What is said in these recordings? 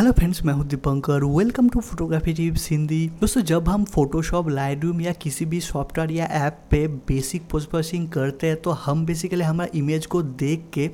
hello friends मैं हूं Dipankar welcome to photography tips Hindi दोस्तों जब हम फोटोशॉप लाइटरूम या किसी भी सॉफ्टवेयर या ऐप पे बेसिक पोस्ट प्रोसेसिंग करते हैं तो हम बेसिकली हमारा इमेज को देख के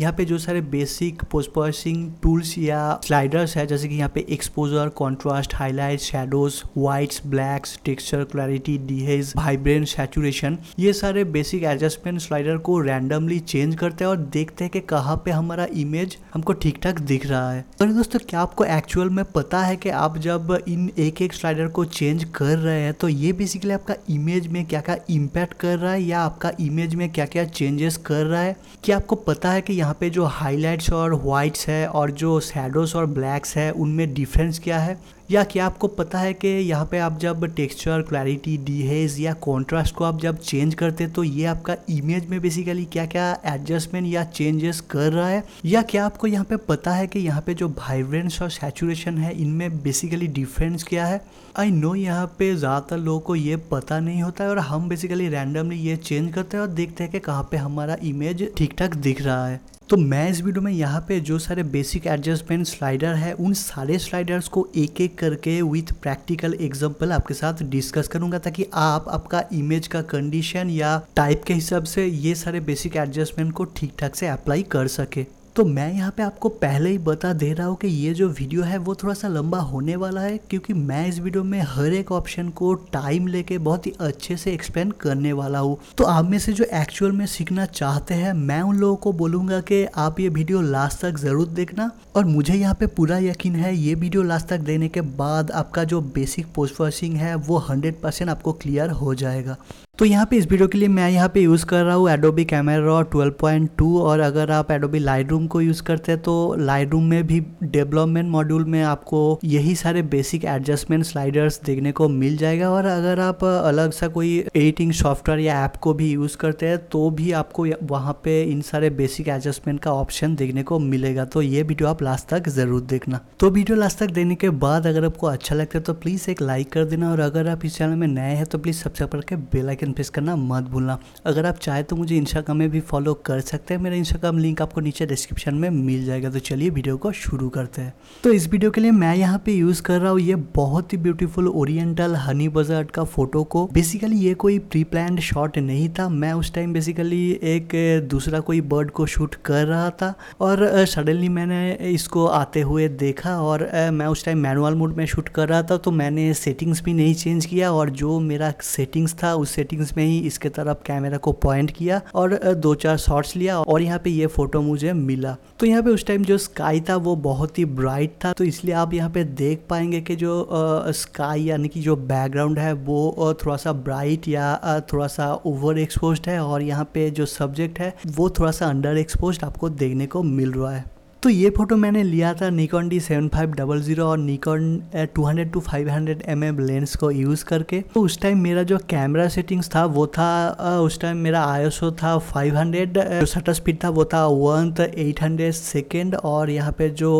यहाँ पे जो सारे बेसिक पोस्ट प्रोसेसिंग टूल्स या स्लाइडर्स है जैसे कि यहाँ पे exposure contrast highlight shadows whites blacks texture clarity dehaze vibrant saturation ये सारे बेसिक एडजस्टमेंट स्लाइडर को रैंडमली चेंज करते हैं और देखते हैं कि कहाँ पे हमारा इमेज हमको ठीक ठाक दिख रहा है और तो दोस्तों क्या आपको एक्चुअल में पता है कि आप जब इन एक एक स्लाइडर को चेंज कर रहे हैं तो ये बेसिकली आपका इमेज में क्या क्या इम्पैक्ट कर रहा है या आपका इमेज में क्या क्या चेंजेस कर रहा है कि आपको पता है कि यहाँ पे जो हाईलाइट्स और वाइट्स है और जो शेडोज़ और ब्लैक्स है उनमें डिफरेंस क्या है या क्या आपको पता है कि यहाँ पे आप जब टेक्सचर क्लैरिटी डीहेज या कॉन्ट्रास्ट को आप जब चेंज करते हैं तो ये आपका इमेज में बेसिकली क्या क्या एडजस्टमेंट या चेंजेस कर रहा है या क्या आपको यहाँ पे पता है कि यहाँ पे जो वाइब्रेंस और सैचुरेशन है इनमें बेसिकली डिफरेंस क्या है आई नो यहाँ पे ज़्यादातर लोगों को ये पता नहीं होता है और हम बेसिकली रैंडमली ये चेंज करते हैं और देखते हैं कि कहाँ पे हमारा इमेज ठीक ठाक दिख रहा है तो मैं इस वीडियो में यहाँ पे जो सारे बेसिक एडजस्टमेंट स्लाइडर है उन सारे स्लाइडर्स को एक एक करके विथ प्रैक्टिकल एग्जाम्पल आपके साथ डिस्कस करूंगा ताकि आप आपका इमेज का कंडीशन या टाइप के हिसाब से ये सारे बेसिक एडजस्टमेंट को ठीक ठाक से अप्लाई कर सके तो मैं यहाँ पे आपको पहले ही बता दे रहा हूँ कि ये जो वीडियो है वो थोड़ा सा लंबा होने वाला है क्योंकि मैं इस वीडियो में हर एक ऑप्शन को टाइम लेके बहुत ही अच्छे से एक्सप्लेन करने वाला हूँ तो आप में से जो एक्चुअल में सीखना चाहते हैं मैं उन लोगों को बोलूँगा कि आप ये वीडियो लास्ट तक ज़रूर देखना और मुझे यहाँ पर पूरा यकीन है ये वीडियो लास्ट तक देने के बाद आपका जो बेसिक पोस्ट प्रोसेसिंग है वो हंड्रेड आपको क्लियर हो जाएगा तो यहाँ पे इस वीडियो के लिए मैं यहाँ पे यूज़ कर रहा हूँ Adobe camera twelve point two और अगर आप एडोबी लाइट रूम को यूज़ करते हैं तो लाइट रूम में भी डेवलपमेंट मॉड्यूल में आपको यही सारे बेसिक एडजस्टमेंट स्लाइडर्स देखने को मिल जाएगा और अगर आप अलग सा कोई एडिटिंग सॉफ्टवेयर या ऐप को भी यूज़ करते हैं तो भी आपको वहाँ पे इन सारे बेसिक एडजस्टमेंट का ऑप्शन देखने को मिलेगा तो ये वीडियो आप लास्ट तक ज़रूर देखना तो वीडियो लास्ट तक देने के बाद अगर आपको अच्छा लगता है तो प्लीज़ एक लाइक कर देना और अगर आप इस चैनल में नए हैं तो प्लीज़ सब्सक्राइब करके बेलाइकन आइकन प्रेस करना मत भूलना अगर आप चाहें तो मुझे इंस्टाग्राम में भी फॉलो कर सकते हैं मेरा इंस्टाग्राम लिंक आपको नीचे डिस्क्रिप्शन में मिल जाएगा तो चलिए वीडियो को शुरू करते हैं तो इस वीडियो के लिए मैं यहाँ पे यूज़ कर रहा हूँ ये बहुत ही ब्यूटीफुल ओरिएंटल हनी बजर्ट का फोटो को बेसिकली ये कोई प्री प्लान शॉट नहीं था मैं उस टाइम बेसिकली एक दूसरा कोई बर्ड को शूट कर रहा था और सडनली मैंने इसको आते हुए देखा और मैं उस टाइम मैनुअल मोड में शूट कर रहा था तो मैंने सेटिंग्स भी नहीं चेंज किया और जो मेरा सेटिंग्स था उस सेटिंग सेटिंग्स में ही इसके तरफ कैमरा को पॉइंट किया और दो चार शॉट्स लिया और यहाँ पे ये फोटो मुझे मिला तो यहाँ पे उस टाइम जो स्काई था वो बहुत ही ब्राइट था तो इसलिए आप यहाँ पे देख पाएंगे कि जो स्काई यानी कि जो बैकग्राउंड है वो थोड़ा सा ब्राइट या थोड़ा सा ओवर एक्सपोज है और यहाँ पे जो सब्जेक्ट है वो थोड़ा सा अंडर एक्सपोज आपको देखने को मिल रहा है तो ये फ़ोटो मैंने लिया था Nikon D seven five double zero और Nikon two hundred to five hundred m m lens को यूज़ करके तो उस टाइम मेरा जो कैमरा सेटिंग्स था वो था eh, उस टाइम मेरा आई एस ओ था फाइव हंड्रेड eh, जो शटर स्पीड था वो था वन एट हंड्रेड सेकेंड और यहाँ पे जो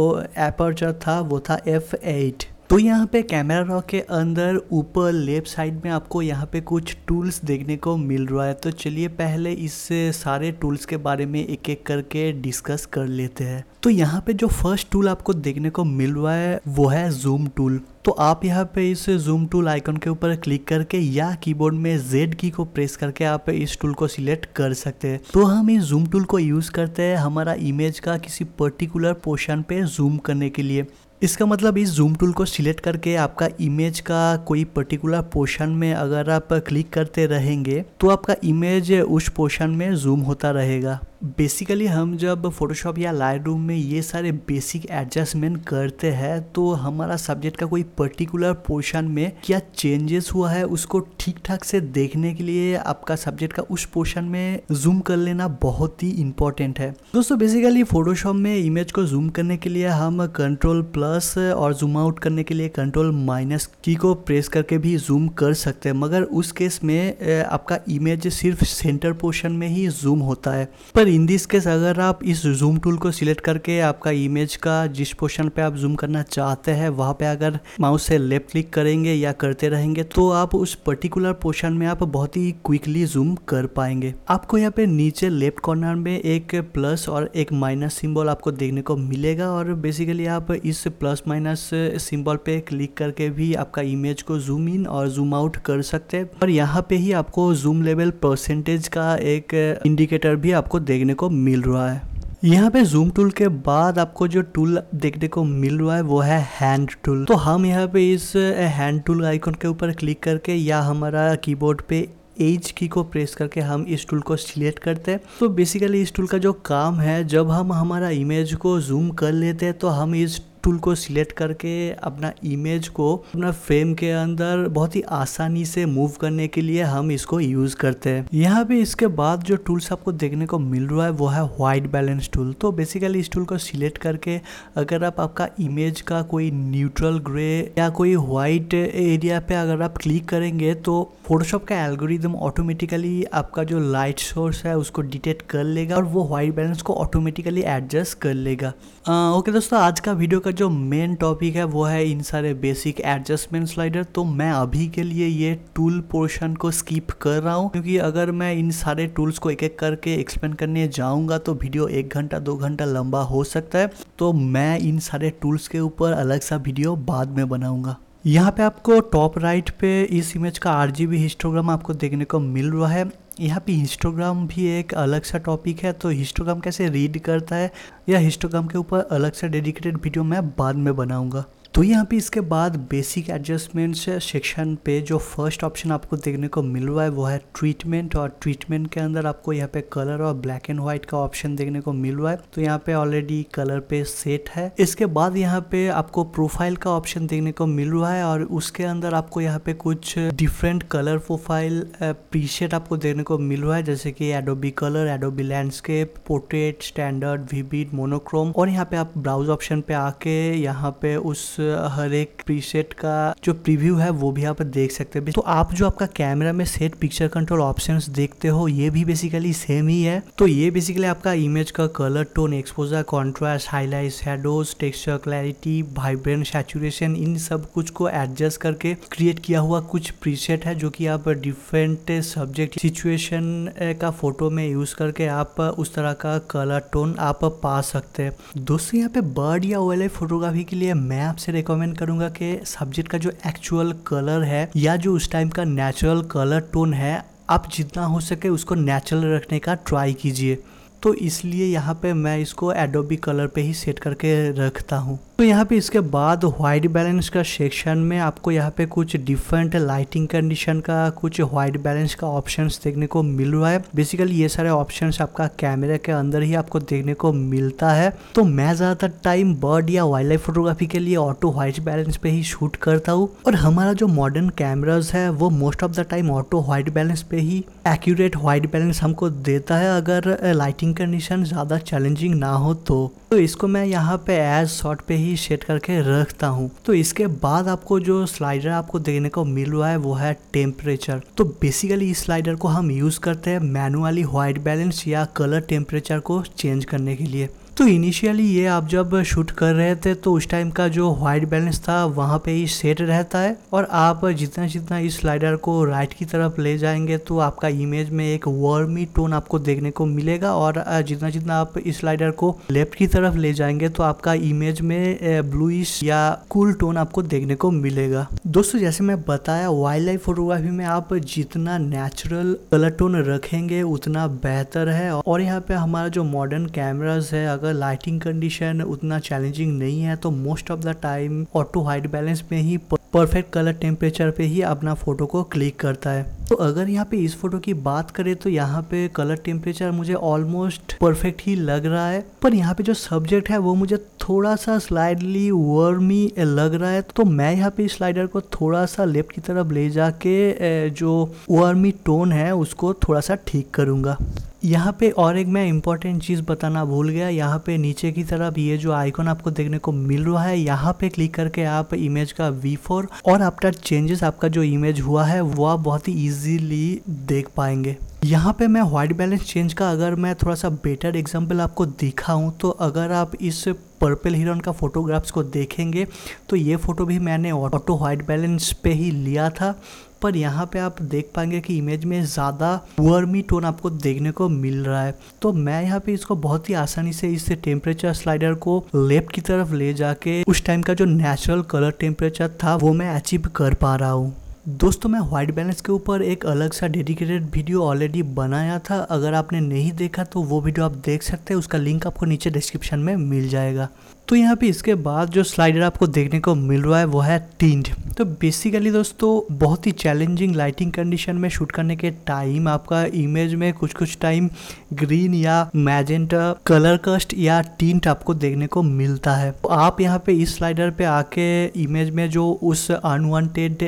एपर्चर था वो था एफ एट तो यहाँ पे कैमरा रॉ के अंदर ऊपर लेफ्ट साइड में आपको यहाँ पे कुछ टूल्स देखने को मिल रहा है तो चलिए पहले इस सारे टूल्स के बारे में एक एक करके डिस्कस कर लेते हैं तो यहाँ पे जो फर्स्ट टूल आपको देखने को मिल रहा है वो है जूम टूल तो आप यहाँ पे इस जूम टूल आइकन के ऊपर क्लिक करके या कीबोर्ड में Z की को प्रेस करके आप इस टूल को सिलेक्ट कर सकते हैं तो हम इस जूम टूल को यूज़ करते हैं हमारा इमेज का किसी पर्टिकुलर पोर्शन पे जूम करने के लिए इसका मतलब इस जूम टूल को सिलेक्ट करके आपका इमेज का कोई पर्टिकुलर पोर्शन में अगर आप क्लिक करते रहेंगे तो आपका इमेज उस पोर्शन में जूम होता रहेगा बेसिकली हम जब फोटोशॉप या लाइट रूम में ये सारे बेसिक एडजस्टमेंट करते हैं तो हमारा सब्जेक्ट का कोई पर्टिकुलर पोर्शन में क्या चेंजेस हुआ है उसको ठीक ठाक से देखने के लिए आपका सब्जेक्ट का उस पोर्शन में जूम कर लेना बहुत ही इंपॉर्टेंट है दोस्तों बेसिकली फोटोशॉप में इमेज को जूम करने के लिए हम कंट्रोल प्लस और जूम आउट करने के लिए कंट्रोल माइनस की को प्रेस करके भी जूम कर सकते हैं मगर उस केस में आपका इमेज सिर्फ सेंटर पोर्शन में ही जूम होता है पर इन दिस केस अगर आप इस जूम टूल को सिलेक्ट करके आपका इमेज का जिस पोर्शन पे आप जूम करना चाहते हैं वहाँ पे अगर माउस से लेफ्ट क्लिक करेंगे या करते रहेंगे तो आप उस पर्टिकुलर पोर्शन में आप बहुत ही क्विकली जूम कर पाएंगे आपको यहाँ पे नीचे लेफ्ट कॉर्नर में एक प्लस और एक माइनस सिम्बॉल आपको देखने को मिलेगा और बेसिकली आप इस प्लस माइनस सिम्बॉल पे क्लिक करके भी आपका इमेज को जूम इन और जूम आउट कर सकते हैं और यहाँ पे ही आपको जूम लेवल परसेंटेज का एक इंडिकेटर भी आपको देख देखने को मिल रहा है यहाँ पे जूम टूल के बाद आपको जो टूल देखने को मिल रहा है वो है हैंड टूल तो हम यहाँ पे इस हैंड टूल आइकन के ऊपर क्लिक करके या हमारा कीबोर्ड पे एज की को प्रेस करके हम इस टूल को सिलेक्ट करते हैं तो बेसिकली इस टूल का जो काम है जब हम हमारा इमेज को जूम कर लेते हैं तो हम इस टूल को सिलेक्ट करके अपना इमेज को अपना फ्रेम के अंदर बहुत ही आसानी से मूव करने के लिए हम इसको यूज़ करते हैं यहाँ पे इसके बाद जो टूल्स आपको देखने को मिल रहा है वो है वाइट बैलेंस टूल तो बेसिकली इस टूल को सिलेक्ट करके अगर आप आपका इमेज का कोई न्यूट्रल ग्रे या कोई व्हाइट एरिया पे अगर आप क्लिक करेंगे तो फोटोशॉप का एल्गोरिदम ऑटोमेटिकली आपका जो लाइट सोर्स है उसको डिटेक्ट कर लेगा और वो व्हाइट बैलेंस को ऑटोमेटिकली एडजस्ट कर लेगा आ, ओके दोस्तों आज का वीडियो का जो मेन टॉपिक है वो है इन सारे बेसिक एडजस्टमेंट स्लाइडर तो मैं अभी के लिए ये टूल पोर्शन को स्किप कर रहा हूँ क्योंकि अगर मैं इन सारे टूल्स को एक एक करके एक्सप्लेन करने जाऊँगा तो वीडियो एक घंटा दो घंटा लंबा हो सकता है तो मैं इन सारे टूल्स के ऊपर अलग सा वीडियो बाद में बनाऊँगा यहाँ पे आपको टॉप राइट पे इस इमेज का आर हिस्टोग्राम आपको देखने को मिल रहा है यहाँ पे हिस्टोग्राम भी एक अलग सा टॉपिक है तो हिस्टोग्राम कैसे रीड करता है या हिस्टोग्राम के ऊपर अलग सा डेडिकेटेड वीडियो मैं बाद में बनाऊँगा तो यहाँ पे इसके बाद बेसिक एडजस्टमेंट्स सेक्शन पे जो फर्स्ट ऑप्शन आपको देखने को मिल रहा है वो है ट्रीटमेंट और ट्रीटमेंट के अंदर आपको यहाँ पे कलर और ब्लैक एंड व्हाइट का ऑप्शन देखने को मिल रहा है तो यहाँ पे ऑलरेडी कलर पे सेट है इसके बाद यहाँ पे आपको प्रोफाइल का ऑप्शन देखने को मिल रहा है और उसके अंदर आपको यहाँ पे कुछ डिफरेंट कलर प्रोफाइल प्रीशेट आपको देखने को मिल रहा है जैसे कि Adobe colour Adobe landscape portrait standard vivid monochrome और यहाँ पे आप ब्राउज ऑप्शन पे आके यहाँ पे उस हर एक प्रीसेट का जो प्रीव्यू है वो भी यहाँ पर देख सकते हैं तो आप जो आपका कैमरा में सेट पिक्चर कंट्रोल ऑप्शन देखते हो ये भी बेसिकली सेम ही है तो ये बेसिकली आपका इमेज का colour tone exposure contrast highlight shadows texture clarity vibrant saturation इन सब कुछ को एडजस्ट करके क्रिएट किया हुआ कुछ प्रीसेट है जो कि आप डिफरेंट सब्जेक्ट सिचुएशन का फोटो में यूज करके आप उस तरह का कलर टोन आप पा सकते हैं दोस्तों यहाँ पे बर्ड या वाइल्ड लाइफ फोटोग्राफी के लिए मैं आपसे रिकमेंड करूँगा कि सब्जेक्ट का जो एक्चुअल कलर है या जो उस टाइम का नेचुरल कलर टोन है आप जितना हो सके उसको नेचुरल रखने का ट्राई कीजिए तो इसलिए यहाँ पे मैं इसको एडोबी कलर पे ही सेट करके रखता हूँ तो यहाँ पे इसके बाद व्हाइट बैलेंस का सेक्शन में आपको यहाँ पे कुछ डिफरेंट लाइटिंग कंडीशन का कुछ व्हाइट बैलेंस का ऑप्शन देखने को मिल रहा है बेसिकली ये सारे ऑप्शन आपका कैमरे के अंदर ही आपको देखने को मिलता है तो मैं ज़्यादातर टाइम बर्ड या वाइल्ड लाइफ फोटोग्राफी के लिए ऑटो व्हाइट बैलेंस पे ही शूट करता हूँ और हमारा जो मॉडर्न कैमराज है वो most of the time auto white balance पे ही एक्यूरेट व्हाइट बैलेंस हमको देता है अगर लाइटिंग कंडीशन ज़्यादा चैलेंजिंग ना हो तो तो इसको मैं यहाँ पे एज शॉट पे ही ही सेट करके रखता हूँ तो इसके बाद आपको जो स्लाइडर आपको देखने को मिल रहा है वो है टेम्परेचर तो बेसिकली इस स्लाइडर को हम यूज़ करते हैं मैनुअली व्हाइट बैलेंस या कलर टेम्परेचर को चेंज करने के लिए तो इनिशियली ये आप जब शूट कर रहे थे तो उस टाइम का जो वाइट बैलेंस था वहाँ पे ही सेट रहता है और आप जितना जितना इस स्लाइडर को राइट की तरफ ले जाएंगे तो आपका इमेज में एक वर्मी टोन आपको देखने को मिलेगा और जितना जितना आप इस स्लाइडर को लेफ्ट की तरफ ले जाएंगे तो आपका इमेज में ब्लूइश या कूल टोन आपको देखने को मिलेगा दोस्तों जैसे मैं बताया वाइल्ड लाइफ फोटोग्राफी में आप जितना नेचुरल कलर टोन रखेंगे उतना बेहतर है और यहाँ पे हमारा जो मॉडर्न कैमराज है अगर लाइटिंग कंडीशन उतना चैलेंजिंग नहीं है तो most of the time auto white balance में ही परफेक्ट कलर टेम्परेचर पे ही अपना फ़ोटो को क्लिक करता है तो अगर यहाँ पे इस फोटो की बात करें तो यहाँ पे कलर टेम्परेचर मुझे ऑलमोस्ट परफेक्ट ही लग रहा है पर यहाँ पे जो सब्जेक्ट है वो मुझे थोड़ा सा स्लाइडली वर्मी लग रहा है तो मैं यहाँ पे स्लाइडर को थोड़ा सा लेफ्ट की तरफ ले जाके जो वर्मी टोन है उसको थोड़ा सा ठीक करूँगा यहाँ पे और एक मैं इम्पॉर्टेंट चीज़ बताना भूल गया यहाँ पे नीचे की तरफ ये जो आइकॉन आपको देखने को मिल रहा है यहाँ पे क्लिक करके आप इमेज का वी फोर और आफ्टर चेंजेस आपका जो इमेज हुआ है वो आप बहुत ही इजीली देख पाएंगे यहाँ पे मैं व्हाइट बैलेंस चेंज का अगर मैं थोड़ा सा बेटर एग्जाम्पल आपको दिखाऊँ तो अगर आप इस पर्पल हिरन का फोटोग्राफ्स को देखेंगे तो ये फ़ोटो भी मैंने ऑटो व्हाइट बैलेंस पे ही लिया था पर यहाँ पे आप देख पाएंगे कि इमेज में ज़्यादा वर्मी टोन आपको देखने को मिल रहा है तो मैं यहाँ पे इसको बहुत ही आसानी से इस टेम्परेचर स्लाइडर को लेफ्ट की तरफ ले जाके उस टाइम का जो नेचुरल कलर टेम्परेचर था वो मैं अचीव कर पा रहा हूँ दोस्तों मैं व्हाइट बैलेंस के ऊपर एक अलग सा डेडिकेटेड वीडियो ऑलरेडी बनाया था अगर आपने नहीं देखा तो वो वीडियो आप देख सकते हैं उसका लिंक आपको नीचे डिस्क्रिप्शन में मिल जाएगा तो यहाँ पे इसके बाद जो स्लाइडर आपको देखने को मिल रहा है वो है टिंट तो बेसिकली दोस्तों बहुत ही चैलेंजिंग लाइटिंग कंडीशन में शूट करने के टाइम आपका इमेज में कुछ कुछ टाइम ग्रीन या मैजेंटा कलर कस्ट या टींट आपको देखने को मिलता है तो आप यहाँ पे इस स्लाइडर पे आके इमेज में जो उस अनवांटेड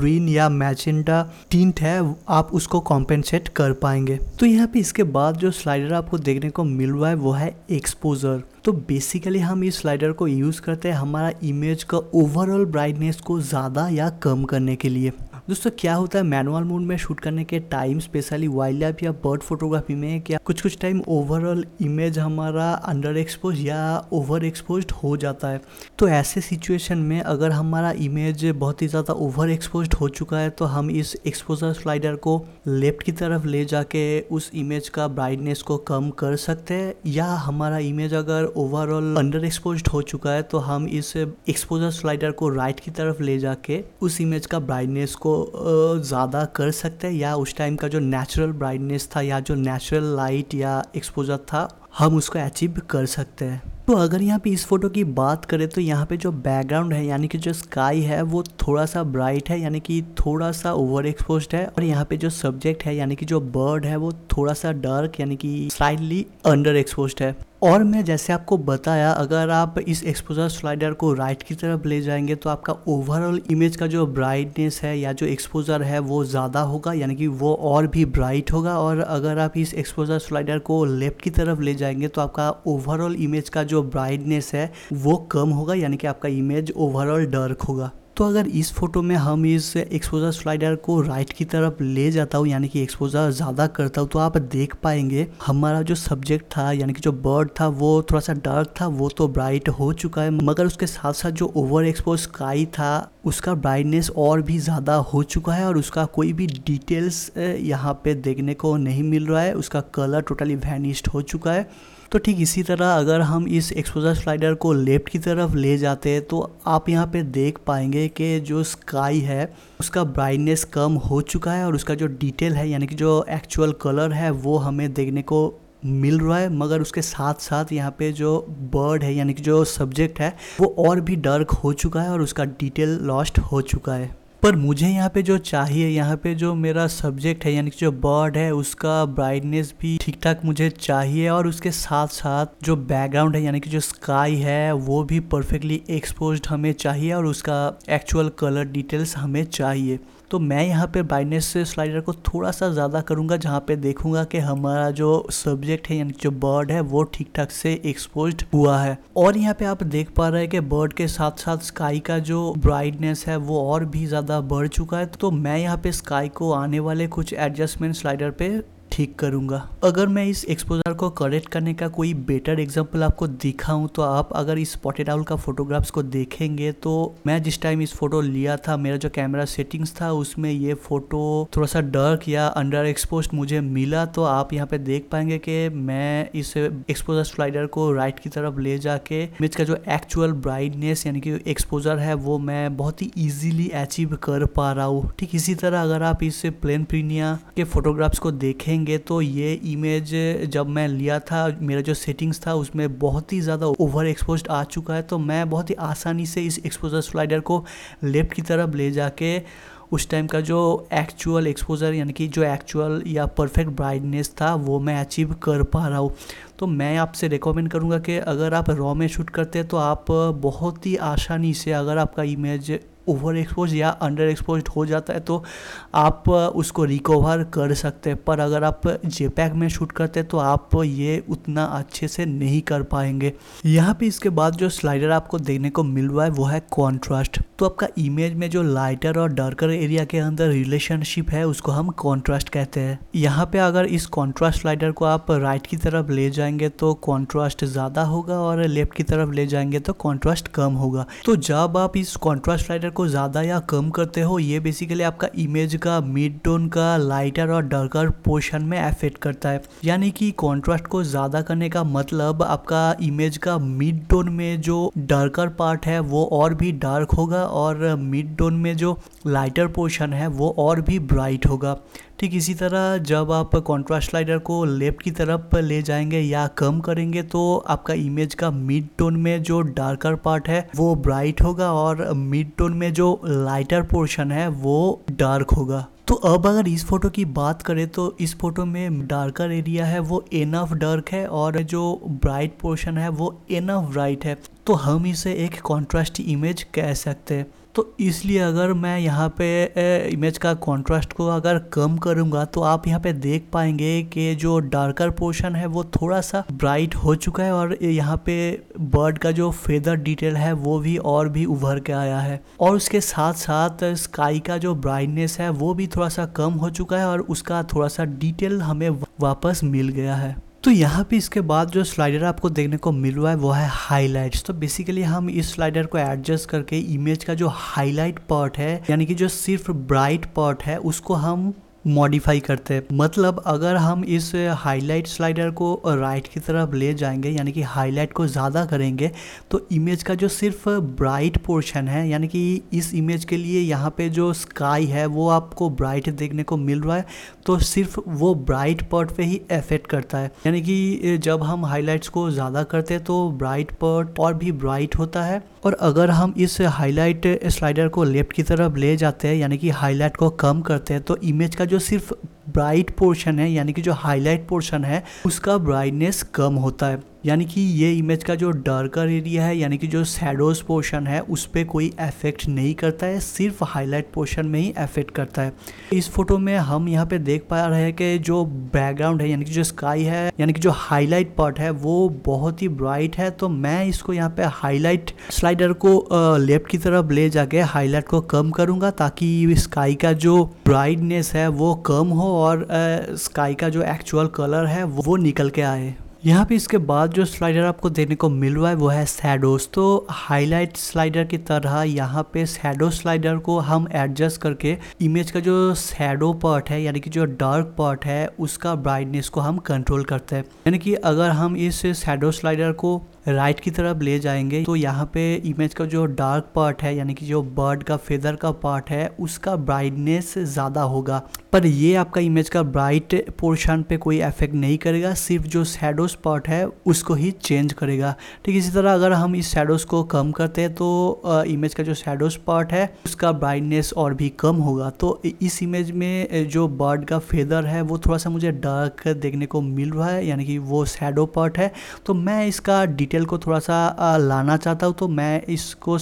ग्रीन या मैजेंटा टिंट है आप उसको कॉम्पेंसेट कर पाएंगे तो यहाँ पे इसके बाद जो स्लाइडर आपको देखने को मिल रहा है वो है एक्सपोजर तो बेसिकली हम इस स्लाइडर को यूज़ करते हैं हमारा इमेज का ओवरऑल ब्राइटनेस को ज़्यादा या कम करने के लिए दोस्तों क्या होता है मैनुअल मोड में शूट करने के टाइम स्पेशली वाइल्ड लाइफ या बर्ड फोटोग्राफी में क्या कुछ कुछ टाइम ओवरऑल इमेज हमारा अंडर एक्सपोज या ओवर एक्सपोज हो जाता है तो ऐसे सिचुएशन में अगर हमारा इमेज बहुत ही ज़्यादा ओवर एक्सपोज हो चुका है तो हम इस एक्सपोजर स्लाइडर को लेफ्ट की तरफ ले जाके उस इमेज का ब्राइटनेस को कम कर सकते हैं या हमारा इमेज अगर ओवरऑल अंडर एक्सपोज हो चुका है तो हम इस एक्सपोजर स्लाइडर को राइट की तरफ ले जाके उस इमेज का ब्राइटनेस को को ज़्यादा कर सकते हैं या उस टाइम का जो नेचुरल ब्राइटनेस था या जो नेचुरल लाइट या एक्सपोजर था हम उसको अचीव कर सकते हैं तो अगर यहाँ पे इस फोटो की बात करें तो यहाँ पे जो बैकग्राउंड है यानी कि जो स्काई है वो थोड़ा सा ब्राइट है यानी कि थोड़ा सा ओवर एक्सपोज है और यहाँ पे जो सब्जेक्ट है यानी कि जो बर्ड है वो थोड़ा सा डार्क यानी कि स्लाइटली अंडर एक्सपोज है और मैं जैसे आपको बताया अगर आप इस एक्सपोजर स्लाइडर को राइट की तरफ ले जाएंगे तो आपका ओवरऑल इमेज का जो ब्राइटनेस है या जो एक्सपोजर है वो ज़्यादा होगा यानी कि वो और भी ब्राइट होगा और अगर आप इस एक्सपोजर स्लाइडर को लेफ्ट की तरफ ले जाएंगे तो आपका ओवरऑल इमेज का जो ब्राइटनेस है वो कम होगा यानी कि आपका इमेज ओवरऑल डार्क होगा तो अगर इस फोटो में हम इस एक्सपोजर स्लाइडर को राइट की तरफ ले जाता हूँ यानी कि एक्सपोजर ज़्यादा करता हूँ तो आप देख पाएंगे हमारा जो सब्जेक्ट था यानी कि जो बर्ड था वो थोड़ा सा डार्क था वो तो ब्राइट हो चुका है मगर उसके साथ साथ जो ओवर एक्सपोज स्काई था उसका ब्राइटनेस और भी ज़्यादा हो चुका है और उसका कोई भी डिटेल्स यहाँ पे देखने को नहीं मिल रहा है उसका कलर टोटली वैनिश्ड हो चुका है तो ठीक इसी तरह अगर हम इस एक्सपोजर स्लाइडर को लेफ़्ट की तरफ ले जाते हैं तो आप यहाँ पे देख पाएंगे कि जो स्काई है उसका ब्राइटनेस कम हो चुका है और उसका जो डिटेल है यानी कि जो एक्चुअल कलर है वो हमें देखने को मिल रहा है मगर उसके साथ साथ यहाँ पे जो बर्ड है यानी कि जो सब्जेक्ट है वो और भी डार्क हो चुका है और उसका डिटेल लॉस्ट हो चुका है पर मुझे यहाँ पे जो चाहिए यहाँ पे जो मेरा सब्जेक्ट है यानी कि जो बर्ड है उसका ब्राइटनेस भी ठीक ठाक मुझे चाहिए और उसके साथ साथ जो बैकग्राउंड है यानी कि जो स्काई है वो भी परफेक्टली एक्सपोज हमें चाहिए और उसका एक्चुअल कलर डिटेल्स हमें चाहिए तो मैं यहाँ पे ब्राइटनेस से स्लाइडर को थोड़ा सा ज़्यादा करूँगा जहाँ पे देखूँगा कि हमारा जो सब्जेक्ट है यानी जो बर्ड है वो ठीक ठाक से एक्सपोज हुआ है और यहाँ पे आप देख पा रहे हैं कि बर्ड के साथ साथ स्काई का जो ब्राइटनेस है वो और भी ज़्यादा बढ़ चुका है तो मैं यहाँ पे स्काई को आने वाले कुछ एडजस्टमेंट स्लाइडर पे ठीक करूँगा अगर मैं इस एक्सपोजर को करेक्ट करने का कोई बेटर एग्जाम्पल आपको दिखाऊँ तो आप अगर इस स्पॉटेड आउल का फोटोग्राफ्स को देखेंगे तो मैं जिस टाइम इस फोटो लिया था मेरा जो कैमरा सेटिंग्स था उसमें ये फोटो थोड़ा सा डार्क या अंडर एक्सपोज मुझे मिला तो आप यहाँ पे देख पाएंगे कि मैं इस एक्सपोजर स्लाइडर को राइट की तरफ ले जाके इमेज का जो एक्चुअल ब्राइटनेस यानी कि एक्सपोजर है वो मैं बहुत ही ईजिली अचीव कर पा रहा हूँ ठीक इसी तरह अगर आप इस प्लेन प्रीनिया के फोटोग्राफ्स को देखेंगे देखेंगे तो ये इमेज जब मैं लिया था मेरा जो सेटिंग्स था उसमें बहुत ही ज़्यादा ओवर एक्सपोज आ चुका है तो मैं बहुत ही आसानी से इस एक्सपोजर स्लाइडर को लेफ़्ट की तरफ ले जाके उस टाइम का जो एक्चुअल एक्सपोजर यानी कि जो एक्चुअल या परफेक्ट ब्राइटनेस था वो मैं अचीव कर पा रहा हूँ तो मैं आपसे रिकमेंड करूँगा कि अगर आप रॉ में शूट करते हैं तो आप बहुत ही आसानी से अगर आपका इमेज ओवर एक्सपोज या अंडर एक्सपोज हो जाता है तो आप उसको रिकवर कर सकते हैं पर अगर आप जेपैक में शूट करते हैं तो आप ये उतना अच्छे से नहीं कर पाएंगे यहाँ पे इसके बाद जो स्लाइडर आपको देखने को मिल रहा है वो है कॉन्ट्रास्ट तो आपका इमेज में जो लाइटर और डार्कर एरिया के अंदर रिलेशनशिप है उसको हम कॉन्ट्रास्ट कहते हैं यहाँ पे अगर इस कॉन्ट्रास्ट स्लाइडर को आप राइट की तरफ ले जाएंगे तो कॉन्ट्रास्ट ज़्यादा होगा और लेफ्ट की तरफ ले जाएंगे तो कॉन्ट्रास्ट कम होगा तो जब आप इस कॉन्ट्रास्ट स्लाइडर को को ज़्यादा या कम करते हो ये बेसिकली आपका इमेज का मिड टोन का लाइटर और डार्कर पोर्शन में अफेक्ट करता है यानी कि कॉन्ट्रास्ट को ज़्यादा करने का मतलब आपका इमेज का मिड टोन में जो डार्कर पार्ट है वो और भी डार्क होगा और मिड टोन में जो लाइटर पोर्शन है वो और भी ब्राइट होगा ठीक इसी तरह जब आप कॉन्ट्रास्ट स्लाइडर को लेफ्ट की तरफ ले जाएंगे या कम करेंगे तो आपका इमेज का मिड टोन में जो डार्कर पार्ट है वो ब्राइट होगा और मिड टोन में जो लाइटर पोर्शन है वो डार्क होगा तो अब अगर इस फोटो की बात करें तो इस फोटो में डार्कर एरिया है वो एनफ डार्क है और जो ब्राइट पोर्शन है वो एनफ ब्राइट है तो हम इसे एक कॉन्ट्रास्ट इमेज कह सकते हैं तो इसलिए अगर मैं यहाँ पे इमेज का कंट्रास्ट को अगर कम करूँगा तो आप यहाँ पे देख पाएंगे कि जो डार्कर पोर्शन है वो थोड़ा सा ब्राइट हो चुका है और यहाँ पे बर्ड का जो फेदर डिटेल है वो भी और भी उभर के आया है और उसके साथ साथ स्काई का जो ब्राइटनेस है वो भी थोड़ा सा कम हो चुका है और उसका थोड़ा सा डिटेल हमें वापस मिल गया है तो यहाँ पे इसके बाद जो स्लाइडर आपको देखने को मिल रहा है वो है हाइलाइट्स तो बेसिकली हम इस स्लाइडर को एडजस्ट करके इमेज का जो हाईलाइट पार्ट है यानी कि जो सिर्फ ब्राइट पार्ट है उसको हम मॉडिफाई करते हैं मतलब अगर हम इस हाईलाइट स्लाइडर को राइट की तरफ ले जाएंगे यानी कि हाईलाइट को ज़्यादा करेंगे तो इमेज का जो सिर्फ ब्राइट पोर्शन है यानी कि इस इमेज के लिए यहाँ पे जो स्काई है वो आपको ब्राइट देखने को मिल रहा है तो सिर्फ वो ब्राइट पार्ट पे ही अफेक्ट करता है यानी कि जब हम हाईलाइट्स को ज़्यादा करते हैं तो ब्राइट पार्ट और भी ब्राइट होता है और अगर हम इस हाईलाइट स्लाइडर को लेफ्ट की तरफ ले जाते हैं यानी कि हाईलाइट को कम करते हैं तो इमेज का जो सिर्फ ब्राइट पोर्शन है यानी कि जो हाईलाइट पोर्शन है उसका ब्राइटनेस कम होता है यानी कि ये इमेज का जो डार्कर एरिया है यानी कि जो सैडोज पोर्शन है उस पर कोई इफेक्ट नहीं करता है सिर्फ हाईलाइट पोर्शन में ही इफेक्ट करता है इस फोटो में हम यहाँ पे देख पा रहे हैं कि जो बैकग्राउंड है यानी कि जो स्काई है यानी कि जो हाईलाइट पार्ट है वो बहुत ही ब्राइट है तो मैं इसको यहाँ पे हाईलाइट स्लाइडर को लेफ्ट की तरफ ले जाके हाईलाइट को कम करूंगा ताकि स्काई का जो ब्राइटनेस है वो कम हो और स्काई का जो एक्चुअल कलर है वो निकल के आए यहाँ पे इसके बाद जो स्लाइडर आपको देखने को मिल रहा है वो है सैडोस तो हाईलाइट स्लाइडर की तरह यहाँ पे सैडो स्लाइडर को हम एडजस्ट करके इमेज का जो सैडो पार्ट है यानी कि जो डार्क पार्ट है उसका ब्राइटनेस को हम कंट्रोल करते हैं यानी कि अगर हम इस सैडो स्लाइडर को राइट की तरफ ले जाएंगे तो यहाँ पे इमेज का जो डार्क पार्ट है यानी कि जो बर्ड का फेदर का पार्ट है उसका ब्राइटनेस ज़्यादा होगा पर ये आपका इमेज का ब्राइट पोर्शन पे कोई इफेक्ट नहीं करेगा सिर्फ जो शेडोज पार्ट है उसको ही चेंज करेगा ठीक इसी तरह अगर हम इस शेडोज को कम करते हैं तो इमेज का जो शेडोज पार्ट है उसका ब्राइटनेस और भी कम होगा तो इस इमेज में जो बर्ड का फेदर है वो थोड़ा सा मुझे डार्क देखने को मिल रहा है यानी कि वो शेडो पार्ट है तो मैं इसका डिटेल को थोड़ा सा लाना चाहता हूँ तो मैं इसको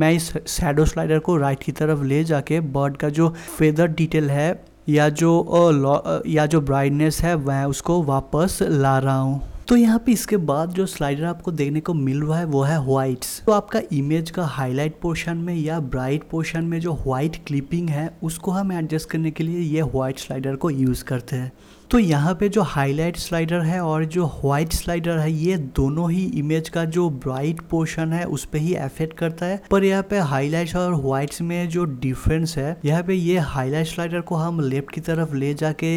मैं इस शेडो स्लाइडर को राइट की तरफ ले जाके बर्ड का जो फेदर डिटेल है या जो या जो ब्राइटनेस है मैं उसको वापस ला रहा हूँ तो यहाँ पे इसके बाद जो स्लाइडर आपको देखने को मिल रहा है वो है व्हाइट्स तो आपका इमेज का हाईलाइट पोर्शन में या ब्राइट पोर्शन में जो व्हाइट क्लिपिंग है उसको हम एडजस्ट करने के लिए ये व्हाइट स्लाइडर को यूज़ करते हैं तो यहाँ पे जो हाईलाइट स्लाइडर है और जो व्हाइट स्लाइडर है ये दोनों ही इमेज का जो ब्राइट पोर्शन है उस पर ही एफेक्ट करता है पर यहाँ पे हाईलाइट और व्हाइट्स में जो डिफरेंस है यहाँ पे ये हाईलाइट स्लाइडर को हम लेफ्ट की तरफ ले जाके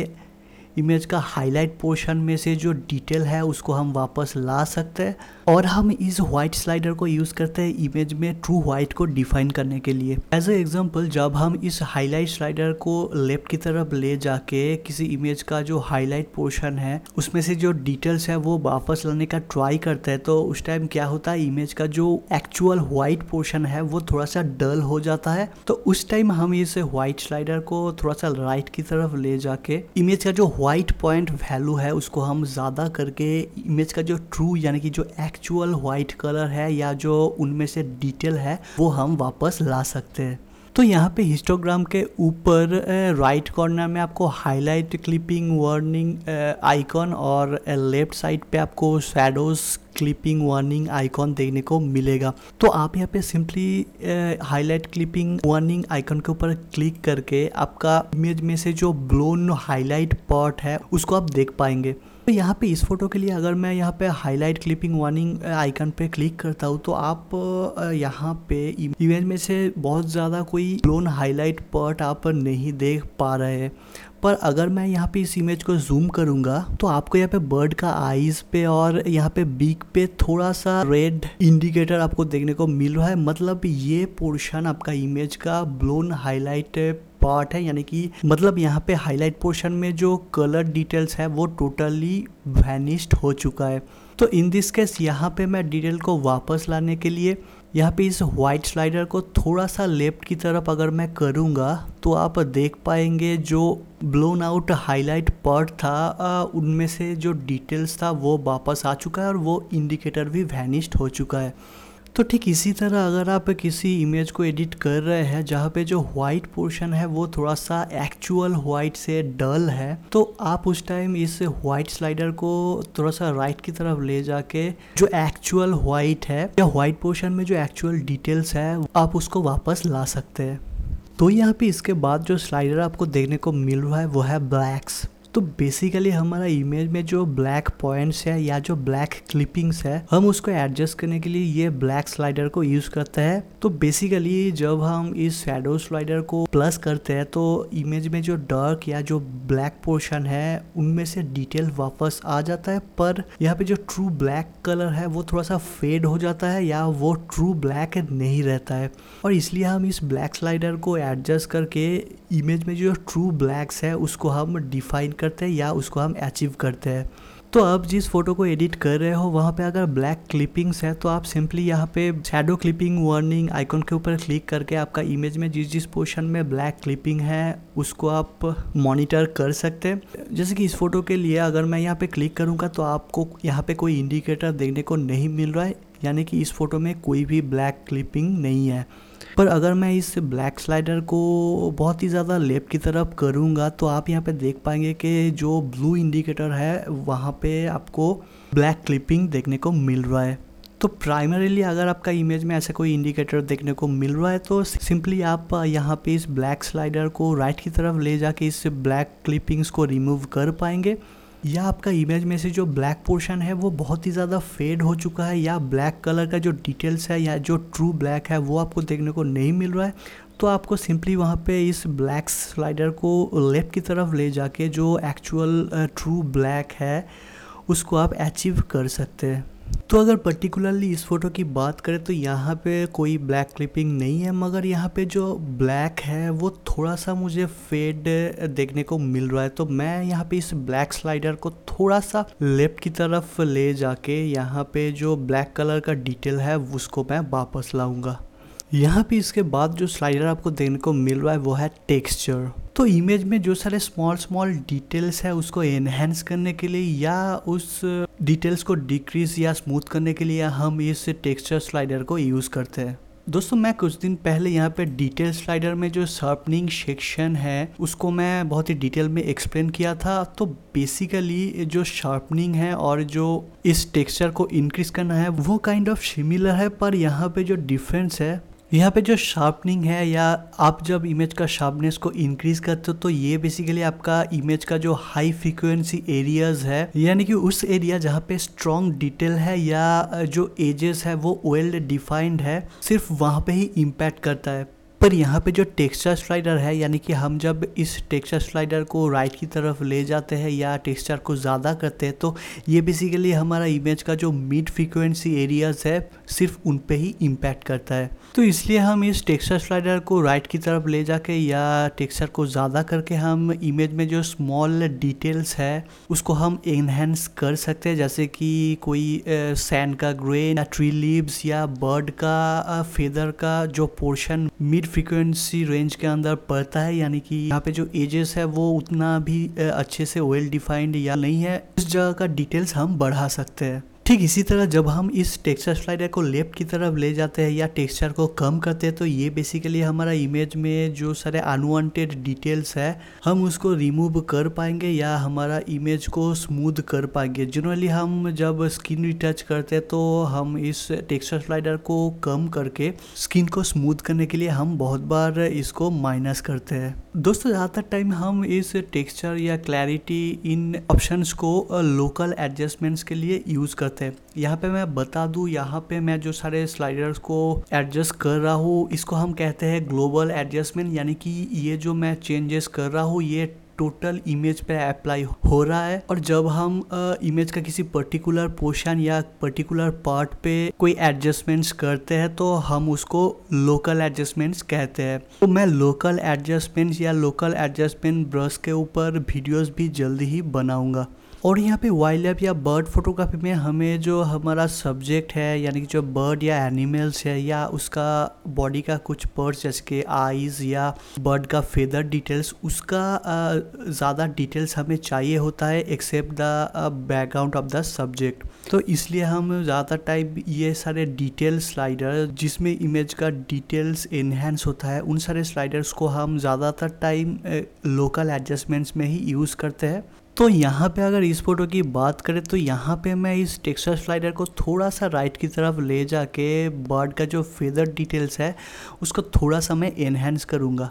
इमेज का हाईलाइट पोर्शन में से जो डिटेल है उसको हम वापस ला सकते हैं और हम इस व्हाइट स्लाइडर को यूज़ करते हैं इमेज में ट्रू व्हाइट को डिफाइन करने के लिए एज ए एग्जाम्पल जब हम इस हाईलाइट स्लाइडर को लेफ्ट की तरफ ले जाके किसी इमेज का जो हाईलाइट पोर्शन है उसमें से जो डिटेल्स है वो वापस लाने का ट्राई करते हैं तो उस टाइम क्या होता है इमेज का जो एक्चुअल व्हाइट पोर्शन है वो थोड़ा सा डल हो जाता है तो उस टाइम हम इस व्हाइट स्लाइडर को थोड़ा सा राइट की तरफ ले जाके इमेज का जो वाइट पॉइंट वैल्यू है उसको हम ज़्यादा करके इमेज का जो ट्रू यानी कि जो एक्चुअल वाइट कलर है या जो उनमें से डिटेल है वो हम वापस ला सकते हैं तो यहाँ पे हिस्टोग्राम के ऊपर राइट कॉर्नर में आपको हाईलाइट क्लिपिंग वार्निंग आइकॉन और लेफ्ट साइड पे आपको शेडोज क्लिपिंग वार्निंग आइकॉन देखने को मिलेगा तो आप यहाँ पे simply highlight clipping warning icon के ऊपर क्लिक करके आपका इमेज में से जो ब्लोन हाईलाइट पॉट है उसको आप देख पाएंगे तो यहाँ पे इस फोटो के लिए अगर मैं यहाँ पे हाईलाइट क्लिपिंग वार्निंग आइकन पे क्लिक करता हूँ तो आप uh, यहाँ पे इमेज में से बहुत ज़्यादा कोई लोन हाईलाइट पार्ट आप नहीं देख पा रहे हैं पर अगर मैं यहाँ पे इस इमेज को जूम करूँगा तो आपको यहाँ पे बर्ड का आईज पे और यहाँ पे बीक पे थोड़ा सा रेड इंडिकेटर आपको देखने को मिल रहा है मतलब ये पोर्शन आपका इमेज का ब्लोन हाईलाइट पार्ट है यानी कि मतलब यहाँ पे हाईलाइट पोर्शन में जो कलर डिटेल्स है वो टोटली वैनिस्ड हो चुका है तो इन दिस केस यहाँ पे मैं डिटेल को वापस लाने के लिए यहाँ पे इस वाइट स्लाइडर को थोड़ा सा लेफ्ट की तरफ अगर मैं करूँगा तो आप देख पाएंगे जो ब्लोन आउट हाईलाइट पार्ट था उनमें से जो डिटेल्स था वो वापस आ चुका है और वो इंडिकेटर भी वैनिश्ड हो चुका है तो ठीक इसी तरह अगर आप किसी इमेज को एडिट कर रहे हैं जहाँ पे जो व्हाइट पोर्शन है वो थोड़ा सा एक्चुअल वाइट से डल है तो आप उस टाइम इस वाइट स्लाइडर को थोड़ा सा राइट की तरफ ले जाके जो एक्चुअल व्हाइट है या वाइट पोर्शन में जो एक्चुअल डिटेल्स है आप उसको वापस ला सकते हैं तो यहाँ पे इसके बाद जो स्लाइडर आपको देखने को मिल रहा है वो है ब्लैक्स तो बेसिकली हमारा इमेज में जो ब्लैक पॉइंट्स है या जो ब्लैक क्लिपिंग्स है हम उसको एडजस्ट करने के लिए ये ब्लैक स्लाइडर को यूज करते हैं तो बेसिकली जब हम इस शेडो स्लाइडर को प्लस करते हैं तो इमेज में जो डार्क या जो ब्लैक पोर्शन है उनमें से डिटेल वापस आ जाता है पर यहाँ पे जो ट्रू ब्लैक कलर है वो थोड़ा सा फेड हो जाता है या वो ट्रू ब्लैक नहीं रहता है और इसलिए हम इस ब्लैक स्लाइडर को एडजस्ट करके इमेज में जो ट्रू ब्लैक्स है उसको हम डिफाइन करते हैं या उसको हम अचीव करते हैं तो अब जिस फोटो को एडिट कर रहे हो वहाँ पे अगर ब्लैक क्लिपिंग्स है तो आप सिंपली यहाँ पे शेडो क्लिपिंग वार्निंग आइकॉन के ऊपर क्लिक करके आपका इमेज में जिस जिस पोर्शन में ब्लैक क्लिपिंग है उसको आप मॉनिटर कर सकते हैं जैसे कि इस फोटो के लिए अगर मैं यहाँ पे क्लिक करूँगा तो आपको यहाँ पे कोई इंडिकेटर देखने को नहीं मिल रहा है यानी कि इस फोटो में कोई भी ब्लैक क्लिपिंग नहीं है पर अगर मैं इस ब्लैक स्लाइडर को बहुत ही ज़्यादा लेफ्ट की तरफ करूँगा तो आप यहाँ पे देख पाएंगे कि जो ब्लू इंडिकेटर है वहाँ पे आपको ब्लैक क्लिपिंग देखने को मिल रहा है तो प्राइमरीली अगर आपका इमेज में ऐसा कोई इंडिकेटर देखने को मिल रहा है तो सिंपली आप यहाँ पे इस ब्लैक स्लाइडर को राइट की तरफ ले जाके इस ब्लैक क्लिपिंग्स को रिमूव कर पाएंगे या आपका इमेज में से जो ब्लैक पोर्शन है वो बहुत ही ज़्यादा फेड हो चुका है या ब्लैक कलर का जो डिटेल्स है या जो ट्रू ब्लैक है वो आपको देखने को नहीं मिल रहा है तो आपको सिंपली वहाँ पे इस ब्लैक स्लाइडर को लेफ़्ट की तरफ ले जाके जो एक्चुअल ट्रू ब्लैक है उसको आप अचीव कर सकते हैं तो अगर पर्टिकुलरली इस फ़ोटो की बात करें तो यहाँ पे कोई ब्लैक क्लिपिंग नहीं है मगर यहाँ पे जो ब्लैक है वो थोड़ा सा मुझे फेड देखने को मिल रहा है तो मैं यहाँ पे इस ब्लैक स्लाइडर को थोड़ा सा लेफ्ट की तरफ ले जाके यहाँ पे जो ब्लैक कलर का डिटेल है उसको मैं वापस लाऊंगा यहाँ पे इसके बाद जो स्लाइडर आपको देखने को मिल रहा है वो है टेक्सचर तो इमेज में जो सारे स्मॉल स्मॉल डिटेल्स है उसको एनहेंस करने के लिए या उस डिटेल्स uh, को डिक्रीज या स्मूथ करने के लिए हम इस टेक्सचर स्लाइडर को यूज़ करते हैं दोस्तों मैं कुछ दिन पहले यहाँ पे डिटेल स्लाइडर में जो शार्पनिंग सेक्शन है उसको मैं बहुत ही डिटेल में एक्सप्लेन किया था तो बेसिकली जो शार्पनिंग है और जो इस टेक्सचर को इंक्रीज करना है वो काइंड ऑफ सिमिलर है पर यहाँ पे जो डिफरेंस है यहाँ पे जो शार्पनिंग है या आप जब इमेज का शार्पनेस को इंक्रीज करते हो तो ये बेसिकली आपका इमेज का जो हाई फ्रिक्वेंसी एरियाज है यानी कि उस एरिया जहाँ पे स्ट्रॉन्ग डिटेल है या जो एजेस है वो वेल डिफाइंड है सिर्फ वहाँ पे ही इम्पैक्ट करता है पर यहाँ पे जो टेक्सचर स्लाइडर है यानी कि हम जब इस टेक्सचर स्लाइडर को राइट की तरफ ले जाते हैं या टेक्सचर को ज़्यादा करते हैं तो ये बेसिकली हमारा इमेज का जो मिड फ्रिक्वेंसी एरियाज़ है सिर्फ उन पर ही इम्पैक्ट करता है तो इसलिए हम इस टेक्सचर स्लाइडर को राइट की तरफ ले जाके या टेक्सचर को ज़्यादा करके हम इमेज में जो स्मॉल डिटेल्स है उसको हम इन्हेंस कर सकते हैं जैसे कि कोई सैंड का ग्रेन या ट्री लीव्स या बर्ड का फेदर का जो पोर्शन मिड फ्रिक्वेंसी रेंज के अंदर पड़ता है यानी कि यहाँ पे जो एजेस है वो उतना भी अच्छे से वेल डिफाइंड या नहीं है इस जगह का डिटेल्स हम बढ़ा सकते हैं ठीक इसी तरह जब हम इस टेक्सचर स्लाइडर को लेफ्ट की तरफ ले जाते हैं या टेक्सचर को कम करते हैं तो ये बेसिकली हमारा इमेज में जो सारे अनवांटेड डिटेल्स है हम उसको रिमूव कर पाएंगे या हमारा इमेज को स्मूथ कर पाएंगे जनरली हम जब स्किन रिटच करते हैं तो हम इस टेक्सचर स्लाइडर को कम करके स्किन को स्मूथ करने के लिए हम बहुत बार इसको माइनस करते हैं दोस्तों ज़्यादातर टाइम हम इस टेक्सचर या क्लैरिटी इन ऑप्शंस को लोकल एडजस्टमेंट्स के लिए यूज़ करते ज़रूरत है यहाँ पे मैं बता दूँ यहाँ पे मैं जो सारे स्लाइडर्स को एडजस्ट कर रहा हूँ इसको हम कहते हैं ग्लोबल एडजस्टमेंट यानी कि ये जो मैं चेंजेस कर रहा हूँ ये टोटल इमेज पे अप्लाई हो रहा है और जब हम इमेज का किसी पर्टिकुलर पोर्शन या पर्टिकुलर पार्ट पे कोई एडजस्टमेंट्स करते हैं तो हम उसको लोकल एडजस्टमेंट्स कहते हैं तो मैं लोकल एडजस्टमेंट्स या लोकल एडजस्टमेंट ब्रश के ऊपर वीडियोस भी जल्दी ही बनाऊंगा और यहाँ पे वाइल्ड लाइफ या बर्ड फोटोग्राफी में हमें जो हमारा सब्जेक्ट है यानी कि जो बर्ड या एनिमल्स है या उसका बॉडी का कुछ पर्ट्स जैसे कि आइज़ या बर्ड का फेदर डिटेल्स उसका ज़्यादा डिटेल्स हमें चाहिए होता है except the background of the subject तो इसलिए हम ज़्यादा टाइम ये सारे डिटेल स्लाइडर जिसमें इमेज का डिटेल्स इन्हेंस होता है उन सारे स्लाइडर्स को हम ज़्यादातर टाइम लोकल एडजस्टमेंट्स में ही यूज़ करते हैं तो यहाँ पे अगर इस फोटो की बात करें तो यहाँ पे मैं इस टेक्सचर स्लाइडर को थोड़ा सा राइट की तरफ ले जाके बर्ड का जो फेदर डिटेल्स है उसको थोड़ा सा मैं एनहेंस करूँगा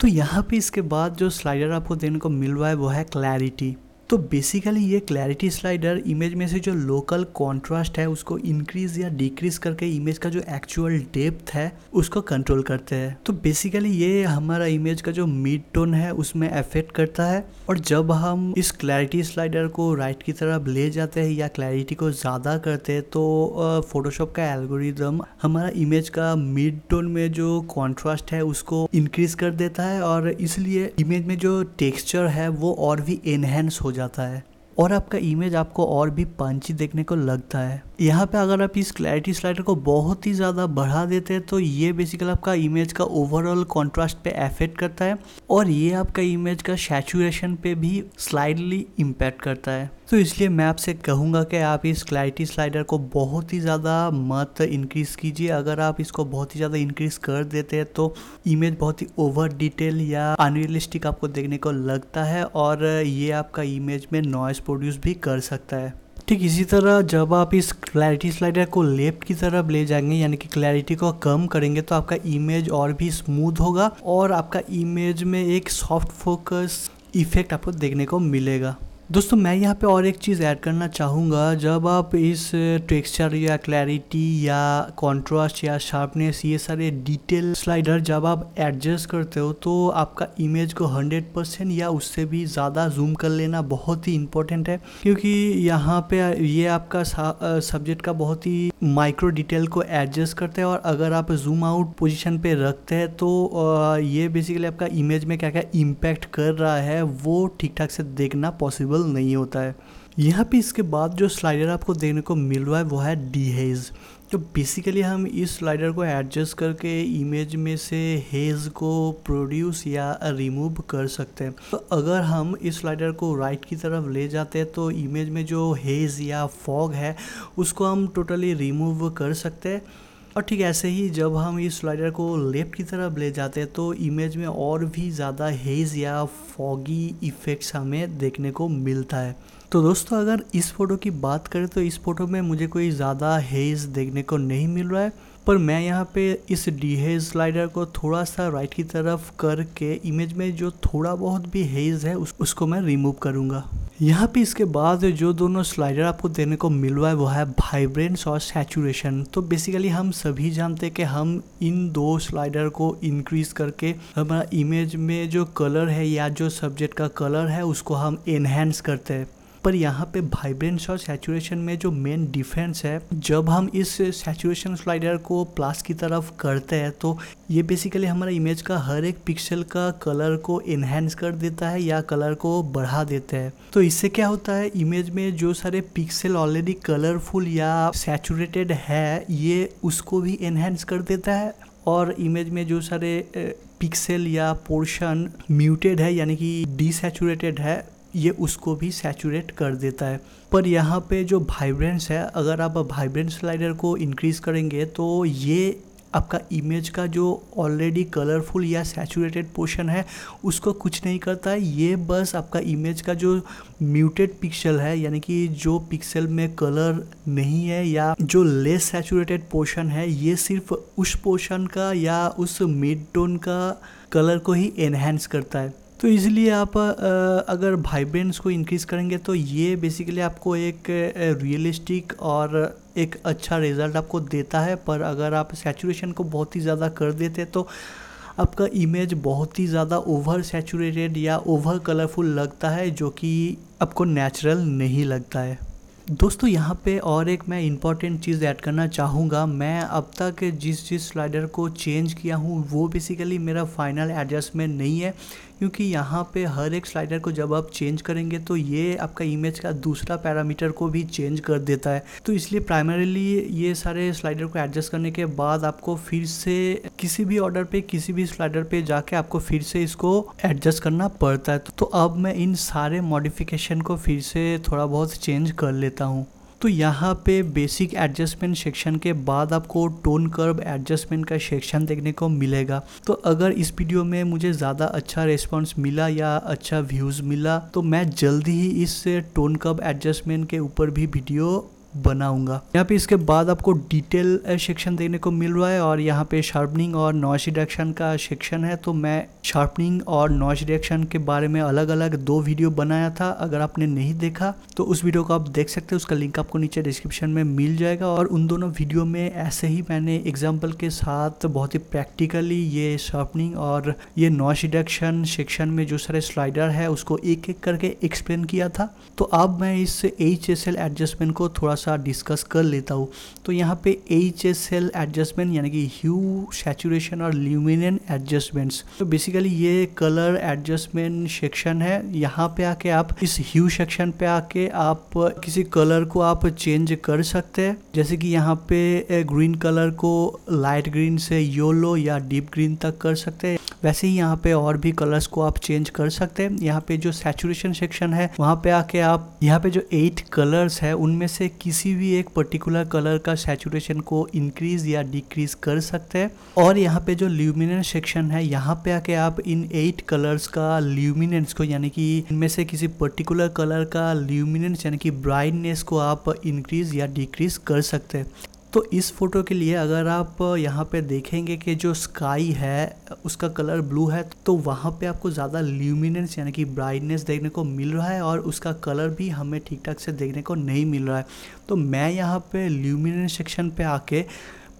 तो यहाँ पे इसके बाद जो स्लाइडर आपको देने को मिल रहा है वो है क्लैरिटी तो बेसिकली ये क्लैरिटी स्लाइडर इमेज में से जो लोकल कॉन्ट्रास्ट है उसको इंक्रीज या डिक्रीज करके इमेज का जो एक्चुअल डेप्थ है उसको कंट्रोल करते हैं तो बेसिकली ये हमारा इमेज का जो मिड टोन है उसमें अफेक्ट करता है और जब हम इस क्लैरिटी स्लाइडर को राइट की तरफ ले जाते हैं या क्लैरिटी को ज़्यादा करते हैं तो फोटोशॉप का एल्गोरिदम हमारा इमेज का मिड टोन में जो कॉन्ट्रास्ट है उसको इंक्रीज कर देता है और इसलिए इमेज में जो टेक्स्चर है वो और भी एनहेंस हो जाता जाता है और आपका इमेज आपको और भी पंची देखने को लगता है यहाँ पे अगर आप इस क्लैरिटी स्लाइडर को बहुत ही ज़्यादा बढ़ा देते हैं तो ये बेसिकली आपका इमेज का ओवरऑल कॉन्ट्रास्ट पे अफेक्ट करता है और ये आपका इमेज का सैचुरेशन पे भी स्लाइडली इम्पैक्ट करता है तो इसलिए मैं आपसे कहूँगा कि आप इस क्लैरिटी स्लाइडर को बहुत ही ज़्यादा मत इंक्रीज़ कीजिए अगर आप इसको बहुत ही ज़्यादा इंक्रीज़ कर देते हैं तो इमेज बहुत ही ओवर डिटेल या अनरियलिस्टिक आपको देखने को लगता है और ये आपका इमेज में नॉइज़ प्रोड्यूस भी कर सकता है ठीक इसी तरह जब आप इस क्लैरिटी स्लाइडर को लेफ्ट की तरफ ले जाएंगे यानी कि क्लैरिटी को कम करेंगे तो आपका इमेज और भी स्मूथ होगा और आपका इमेज में एक सॉफ्ट फोकस इफेक्ट आपको देखने को मिलेगा दोस्तों मैं यहाँ पे और एक चीज़ ऐड करना चाहूँगा जब आप इस टेक्सचर या क्लैरिटी या कंट्रास्ट या शार्पनेस ये सारे डिटेल स्लाइडर जब आप एडजस्ट करते हो तो आपका इमेज को 100 परसेंट या उससे भी ज़्यादा जूम कर लेना बहुत ही इम्पोर्टेंट है क्योंकि यहाँ पे ये आपका सब्जेक्ट का बहुत ही माइक्रो डिटेल को एडजस्ट करते हैं और अगर आप जूम आउट पोजिशन पर रखते हैं तो ये बेसिकली आपका इमेज में क्या क्या इम्पैक्ट कर रहा है वो ठीक ठाक से देखना पॉसिबल अवेलेबल नहीं होता है यहाँ पे इसके बाद जो स्लाइडर आपको देखने को मिल रहा है वो है डी हेज़ तो बेसिकली हम इस स्लाइडर को एडजस्ट करके इमेज में से हेज को प्रोड्यूस या रिमूव कर सकते हैं तो अगर हम इस स्लाइडर को राइट की तरफ ले जाते हैं तो इमेज में जो हेज या फॉग है उसको हम टोटली रिमूव कर सकते हैं और ठीक ऐसे ही जब हम इस स्लाइडर को लेफ्ट की तरफ ले जाते हैं तो इमेज में और भी ज़्यादा हेज या फॉगी इफ़ेक्ट्स हमें देखने को मिलता है तो दोस्तों अगर इस फ़ोटो की बात करें तो इस फ़ोटो में मुझे कोई ज़्यादा हेज देखने को नहीं मिल रहा है पर मैं यहाँ पे इस डीहेज स्लाइडर को थोड़ा सा राइट की तरफ करके इमेज में जो थोड़ा बहुत भी हेज है उस, उसको मैं रिमूव करूँगा यहाँ पे इसके बाद जो दोनों स्लाइडर आपको देने को मिल रहा है वो है वाइब्रेंस और सैचुरेशन तो बेसिकली हम सभी जानते हैं कि हम इन दो स्लाइडर को इंक्रीज करके हमारा इमेज में जो कलर है या जो सब्जेक्ट का कलर है उसको हम इन्हेंस करते हैं पर यहाँ पे वाइब्रेंस और सैचुरेशन में जो मेन डिफरेंस है जब हम इस सैचुरेशन स्लाइडर को प्लास की तरफ करते हैं तो ये बेसिकली हमारा इमेज का हर एक पिक्सल का कलर को इन्हेंस कर देता है या कलर को बढ़ा देता है तो इससे क्या होता है इमेज में जो सारे पिक्सल ऑलरेडी कलरफुल या सैचुरेटेड है ये उसको भी इन्हेंस कर देता है और इमेज में जो सारे पिक्सल या पोर्शन म्यूटेड है यानी कि डिसैचुरेटेड है ये उसको भी सैचुरेट कर देता है पर यहाँ पे जो वाइब्रेंस है अगर आप वाइब्रेंस स्लाइडर को इंक्रीज़ करेंगे तो ये आपका इमेज का जो ऑलरेडी कलरफुल या सैचुरेटेड पोर्शन है उसको कुछ नहीं करता है ये बस आपका इमेज का जो म्यूटेड पिक्सल है यानी कि जो पिक्सल में कलर नहीं है या जो लेस सैचुरेटेड पोर्शन है ये सिर्फ उस पोर्शन का या उस मिड टोन का कलर को ही एनहेंस करता है तो इसलिए आप अगर वाइब्रेंस को इंक्रीज़ करेंगे तो ये बेसिकली आपको एक रियलिस्टिक और एक अच्छा रिज़ल्ट आपको देता है पर अगर आप सैचुरेशन को बहुत ही ज़्यादा कर देते तो आपका इमेज बहुत ही ज़्यादा ओवर सेचूरेटेड या ओवर कलरफुल लगता है जो कि आपको नेचुरल नहीं लगता है दोस्तों यहाँ पे और एक मैं इम्पॉर्टेंट चीज़ ऐड करना चाहूँगा मैं अब तक जिस जिस स्लाइडर को चेंज किया हूँ वो बेसिकली मेरा फाइनल एडजस्टमेंट नहीं है क्योंकि यहाँ पे हर एक स्लाइडर को जब आप चेंज करेंगे तो ये आपका इमेज का दूसरा पैरामीटर को भी चेंज कर देता है तो इसलिए प्राइमरीली ये सारे स्लाइडर को एडजस्ट करने के बाद आपको फिर से किसी भी ऑर्डर पे किसी भी स्लाइडर पे जाके आपको फिर से इसको एडजस्ट करना पड़ता है तो अब मैं इन सारे मॉडिफिकेशन को फिर से थोड़ा बहुत चेंज कर लेता हूँ तो यहाँ पे बेसिक एडजस्टमेंट सेक्शन के बाद आपको टोन कर्व एडजस्टमेंट का सेक्शन देखने को मिलेगा तो अगर इस वीडियो में मुझे ज़्यादा अच्छा रिस्पॉन्स मिला या अच्छा व्यूज़ मिला तो मैं जल्दी ही इस टोन कर्व एडजस्टमेंट के ऊपर भी वीडियो बनाऊंगा यहाँ पे इसके बाद आपको डिटेल सेक्शन देने को मिल रहा है और यहाँ पे शार्पनिंग और नॉइस रिडक्शन का सेक्शन है तो मैं शार्पनिंग और नॉइस रिडक्शन के बारे में अलग अलग दो वीडियो बनाया था अगर आपने नहीं देखा तो उस वीडियो को आप देख सकते हैं उसका लिंक आपको नीचे डिस्क्रिप्शन में मिल जाएगा और उन दोनों वीडियो में ऐसे ही मैंने एग्जाम्पल के साथ बहुत ही प्रैक्टिकली ये शार्पनिंग और ये नॉइस रिडक्शन सेक्शन में जो सारे स्लाइडर है उसको एक एक करके एक्सप्लेन किया था तो अब मैं इस एच एडजस्टमेंट को थोड़ा सा डिस्कस कर लेता हूँ तो यहाँ पे एच एस एल एडजस्टमेंट यानी कि ह्यू सेचुरेशन और ल्यूमिनियन एडजस्टमेंट्स तो बेसिकली ये कलर एडजस्टमेंट सेक्शन है यहाँ पे आके आप इस ह्यू सेक्शन पे आके आप किसी कलर को आप चेंज कर सकते हैं जैसे कि यहाँ पे ग्रीन कलर को लाइट ग्रीन से योलो या डीप ग्रीन तक कर सकते हैं वैसे ही यहाँ पे और भी कलर्स को आप चेंज कर सकते हैं यहाँ पे जो सेचुरेशन सेक्शन है वहाँ पे आके आप यहाँ पे जो एट कलर्स है उनमें से किसी भी एक पर्टिकुलर कलर का सेचुरेशन को इंक्रीज या डिक्रीज कर सकते हैं और यहाँ पे जो ल्यूमिनेंस सेक्शन है यहाँ पे आके आप इन एट कलर्स का ल्यूमिनेंस को यानी कि इनमें से किसी पर्टिकुलर कलर का ल्यूमिनेंस यानी कि ब्राइटनेस को आप इंक्रीज या डिक्रीज कर सकते हैं तो इस फ़ोटो के लिए अगर आप यहाँ पे देखेंगे कि जो स्काई है उसका कलर ब्लू है तो वहाँ पे आपको ज़्यादा ल्यूमिनेंस यानी कि ब्राइटनेस देखने को मिल रहा है और उसका कलर भी हमें ठीक ठाक से देखने को नहीं मिल रहा है तो मैं यहाँ पे ल्यूमिनेंस सेक्शन पे आके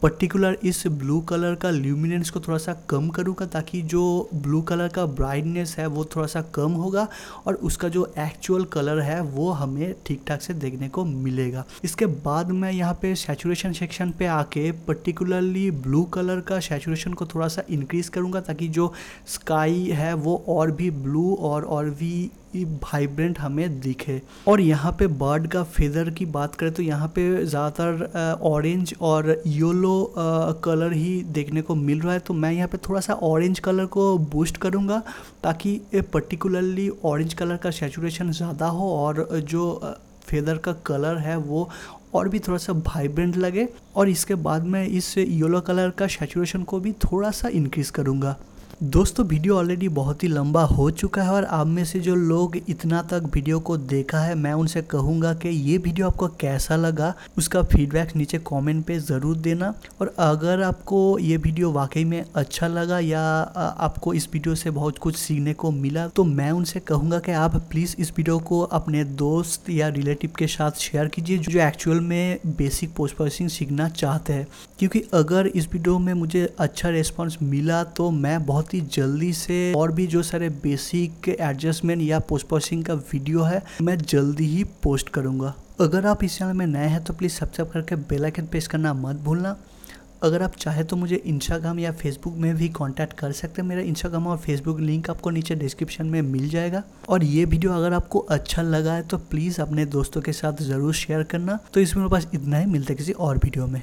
पर्टिकुलर इस ब्लू कलर का ल्यूमिनेंस को थोड़ा सा कम करूँगा ताकि जो ब्लू कलर का ब्राइटनेस है वो थोड़ा सा कम होगा और उसका जो एक्चुअल कलर है वो हमें ठीक ठाक से देखने को मिलेगा इसके बाद मैं यहाँ पे सेचुरेशन सेक्शन पे आके पर्टिकुलरली ब्लू कलर का सेचुरेशन को थोड़ा सा इंक्रीज़ करूँगा ताकि जो स्काई है वो और भी ब्लू और और भी वाइब्रेंट हमें दिखे और यहाँ पे बर्ड का फेदर की बात करें तो यहाँ पे ज़्यादातर ऑरेंज और येलो कलर ही देखने को मिल रहा है तो मैं यहाँ पे थोड़ा सा ऑरेंज कलर को बूस्ट करूँगा ताकि पर्टिकुलरली ऑरेंज कलर का सेचुरेशन ज़्यादा हो और जो फेदर का कलर है वो और भी थोड़ा सा वाइब्रेंट लगे और इसके बाद मैं इस येलो कलर का सेचुरेशन को भी थोड़ा सा इंक्रीज़ करूँगा दोस्तों वीडियो ऑलरेडी बहुत ही लंबा हो चुका है और आप में से जो लोग इतना तक वीडियो को देखा है मैं उनसे कहूँगा कि ये वीडियो आपको कैसा लगा उसका फीडबैक नीचे कमेंट पे ज़रूर देना और अगर आपको ये वीडियो वाकई में अच्छा लगा या आपको इस वीडियो से बहुत कुछ सीखने को मिला तो मैं उनसे कहूँगा कि आप प्लीज़ इस वीडियो को अपने दोस्त या रिलेटिव के साथ शेयर कीजिए जो एक्चुअल में बेसिक पोस्ट प्रोसेसिंग सीखना चाहते हैं क्योंकि अगर इस वीडियो में मुझे अच्छा रिस्पॉन्स मिला तो मैं बहुत बहुत ही जल्दी से और भी जो सारे बेसिक एडजस्टमेंट या पोस्ट प्रोसेसिंग का वीडियो है मैं जल्दी ही पोस्ट करूँगा अगर आप इस चैनल में नए हैं तो प्लीज़ सब्सक्राइब करके बेल आइकन प्रेस करना मत भूलना अगर आप चाहे तो मुझे इंस्टाग्राम या फेसबुक में भी कांटेक्ट कर सकते हैं मेरा इंस्टाग्राम और फेसबुक लिंक आपको नीचे डिस्क्रिप्शन में मिल जाएगा और ये वीडियो अगर आपको अच्छा लगा है तो प्लीज़ अपने दोस्तों के साथ ज़रूर शेयर करना तो इसमें मेरे पास इतना ही मिलता है किसी और वीडियो में